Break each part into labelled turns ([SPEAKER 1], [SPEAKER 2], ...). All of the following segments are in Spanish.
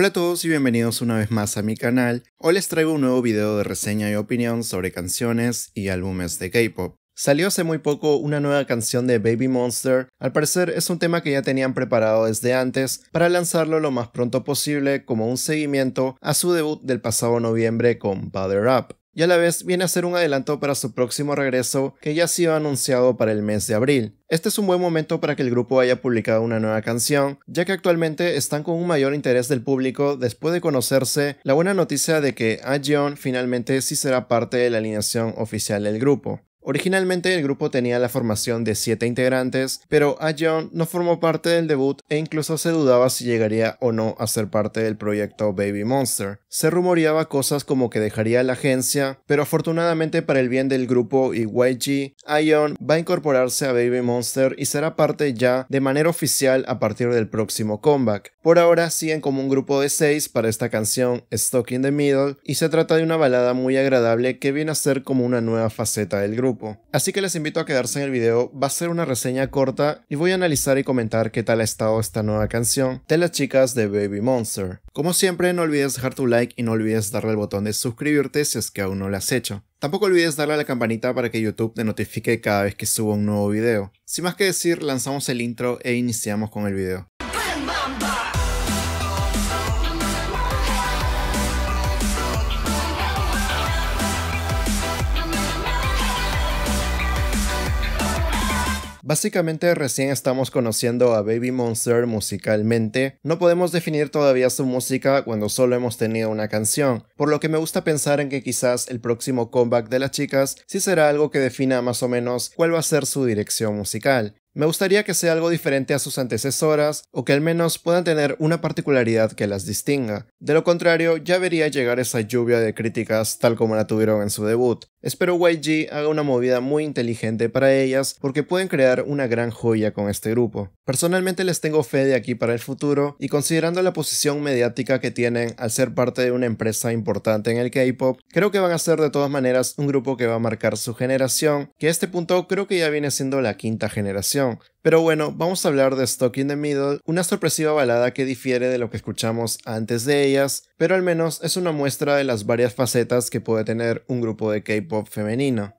[SPEAKER 1] Hola a todos y bienvenidos una vez más a mi canal. Hoy les traigo un nuevo video de reseña y opinión sobre canciones y álbumes de K-pop. Salió hace muy poco una nueva canción de Baby Monster, al parecer es un tema que ya tenían preparado desde antes para lanzarlo lo más pronto posible como un seguimiento a su debut del pasado noviembre con Butter Up y a la vez viene a ser un adelanto para su próximo regreso que ya ha sido anunciado para el mes de abril. Este es un buen momento para que el grupo haya publicado una nueva canción, ya que actualmente están con un mayor interés del público después de conocerse la buena noticia de que Ajeon finalmente sí será parte de la alineación oficial del grupo. Originalmente el grupo tenía la formación de 7 integrantes, pero A no formó parte del debut e incluso se dudaba si llegaría o no a ser parte del proyecto Baby Monster. Se rumoreaba cosas como que dejaría la agencia, pero afortunadamente para el bien del grupo y YG, Ion va a incorporarse a Baby Monster y será parte ya de manera oficial a partir del próximo comeback. Por ahora siguen como un grupo de 6 para esta canción Stuck in the Middle y se trata de una balada muy agradable que viene a ser como una nueva faceta del grupo. Así que les invito a quedarse en el video, va a ser una reseña corta y voy a analizar y comentar qué tal ha estado esta nueva canción de las chicas de Baby Monster. Como siempre, no olvides dejar tu like y no olvides darle al botón de suscribirte si es que aún no lo has hecho. Tampoco olvides darle a la campanita para que YouTube te notifique cada vez que suba un nuevo video. Sin más que decir, lanzamos el intro e iniciamos con el video. Básicamente recién estamos conociendo a Baby Monster musicalmente, no podemos definir todavía su música cuando solo hemos tenido una canción, por lo que me gusta pensar en que quizás el próximo comeback de las chicas sí será algo que defina más o menos cuál va a ser su dirección musical. Me gustaría que sea algo diferente a sus antecesoras o que al menos puedan tener una particularidad que las distinga. De lo contrario, ya vería llegar esa lluvia de críticas tal como la tuvieron en su debut. Espero YG haga una movida muy inteligente para ellas porque pueden crear una gran joya con este grupo. Personalmente les tengo fe de aquí para el futuro y considerando la posición mediática que tienen al ser parte de una empresa importante en el K-Pop, creo que van a ser de todas maneras un grupo que va a marcar su generación, que a este punto creo que ya viene siendo la quinta generación, pero bueno, vamos a hablar de Stuck in the Middle, una sorpresiva balada que difiere de lo que escuchamos antes de ellas, pero al menos es una muestra de las varias facetas que puede tener un grupo de K-pop femenino.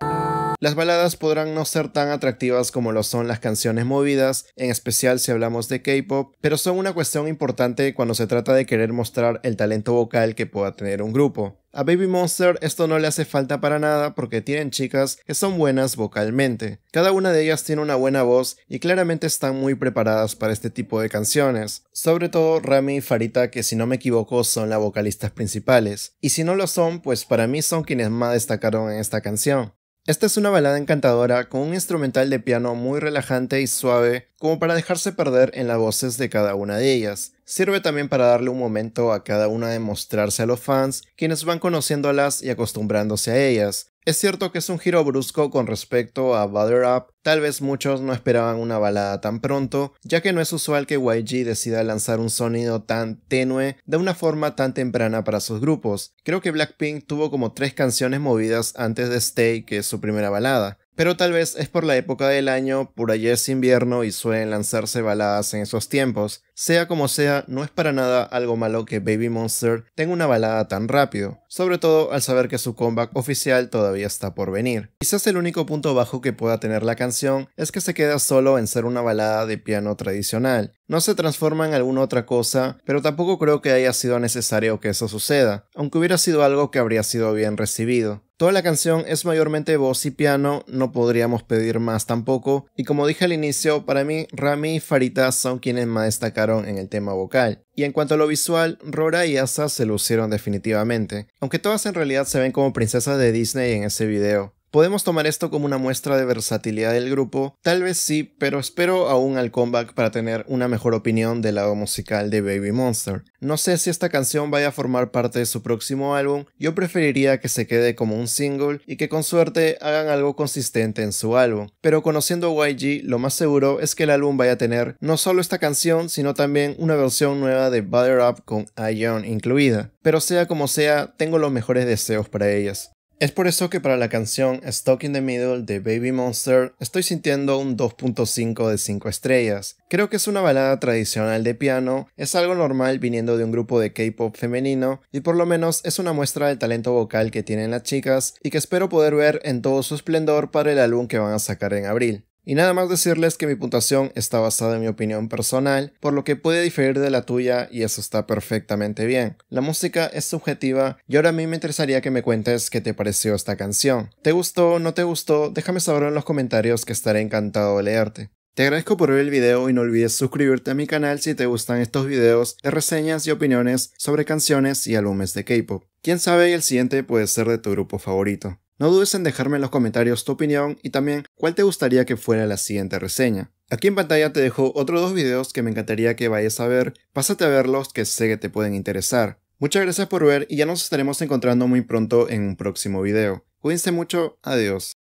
[SPEAKER 1] Las baladas podrán no ser tan atractivas como lo son las canciones movidas, en especial si hablamos de K-pop, pero son una cuestión importante cuando se trata de querer mostrar el talento vocal que pueda tener un grupo. A Baby Monster esto no le hace falta para nada porque tienen chicas que son buenas vocalmente. Cada una de ellas tiene una buena voz y claramente están muy preparadas para este tipo de canciones. Sobre todo Rami y Farita que si no me equivoco son las vocalistas principales. Y si no lo son, pues para mí son quienes más destacaron en esta canción. Esta es una balada encantadora con un instrumental de piano muy relajante y suave como para dejarse perder en las voces de cada una de ellas. Sirve también para darle un momento a cada una de mostrarse a los fans, quienes van conociéndolas y acostumbrándose a ellas. Es cierto que es un giro brusco con respecto a Butter Up, tal vez muchos no esperaban una balada tan pronto, ya que no es usual que YG decida lanzar un sonido tan tenue de una forma tan temprana para sus grupos. Creo que Blackpink tuvo como tres canciones movidas antes de Stay, que es su primera balada pero tal vez es por la época del año, por allí es invierno y suelen lanzarse baladas en esos tiempos. Sea como sea, no es para nada algo malo que Baby Monster tenga una balada tan rápido sobre todo al saber que su comeback oficial todavía está por venir. Quizás el único punto bajo que pueda tener la canción es que se queda solo en ser una balada de piano tradicional. No se transforma en alguna otra cosa, pero tampoco creo que haya sido necesario que eso suceda, aunque hubiera sido algo que habría sido bien recibido. Toda la canción es mayormente voz y piano, no podríamos pedir más tampoco, y como dije al inicio, para mí Rami y Farita son quienes más destacaron en el tema vocal. Y en cuanto a lo visual, Rora y Asa se lucieron definitivamente, aunque todas en realidad se ven como princesas de Disney en ese video. Podemos tomar esto como una muestra de versatilidad del grupo, tal vez sí, pero espero aún al comeback para tener una mejor opinión del lado musical de Baby Monster. No sé si esta canción vaya a formar parte de su próximo álbum, yo preferiría que se quede como un single y que con suerte hagan algo consistente en su álbum, pero conociendo YG lo más seguro es que el álbum vaya a tener no solo esta canción, sino también una versión nueva de Butter Up con Ion incluida. Pero sea como sea, tengo los mejores deseos para ellas. Es por eso que para la canción Stuck in the Middle de Baby Monster estoy sintiendo un 2.5 de 5 estrellas. Creo que es una balada tradicional de piano, es algo normal viniendo de un grupo de K-pop femenino y por lo menos es una muestra del talento vocal que tienen las chicas y que espero poder ver en todo su esplendor para el álbum que van a sacar en abril. Y nada más decirles que mi puntuación está basada en mi opinión personal, por lo que puede diferir de la tuya y eso está perfectamente bien. La música es subjetiva y ahora a mí me interesaría que me cuentes qué te pareció esta canción. ¿Te gustó no te gustó? Déjame saberlo en los comentarios que estaré encantado de leerte. Te agradezco por ver el video y no olvides suscribirte a mi canal si te gustan estos videos de reseñas y opiniones sobre canciones y álbumes de K-pop. Quién sabe, el siguiente puede ser de tu grupo favorito. No dudes en dejarme en los comentarios tu opinión y también cuál te gustaría que fuera la siguiente reseña. Aquí en pantalla te dejo otros dos videos que me encantaría que vayas a ver, pásate a verlos que sé que te pueden interesar. Muchas gracias por ver y ya nos estaremos encontrando muy pronto en un próximo video. Cuídense mucho, adiós.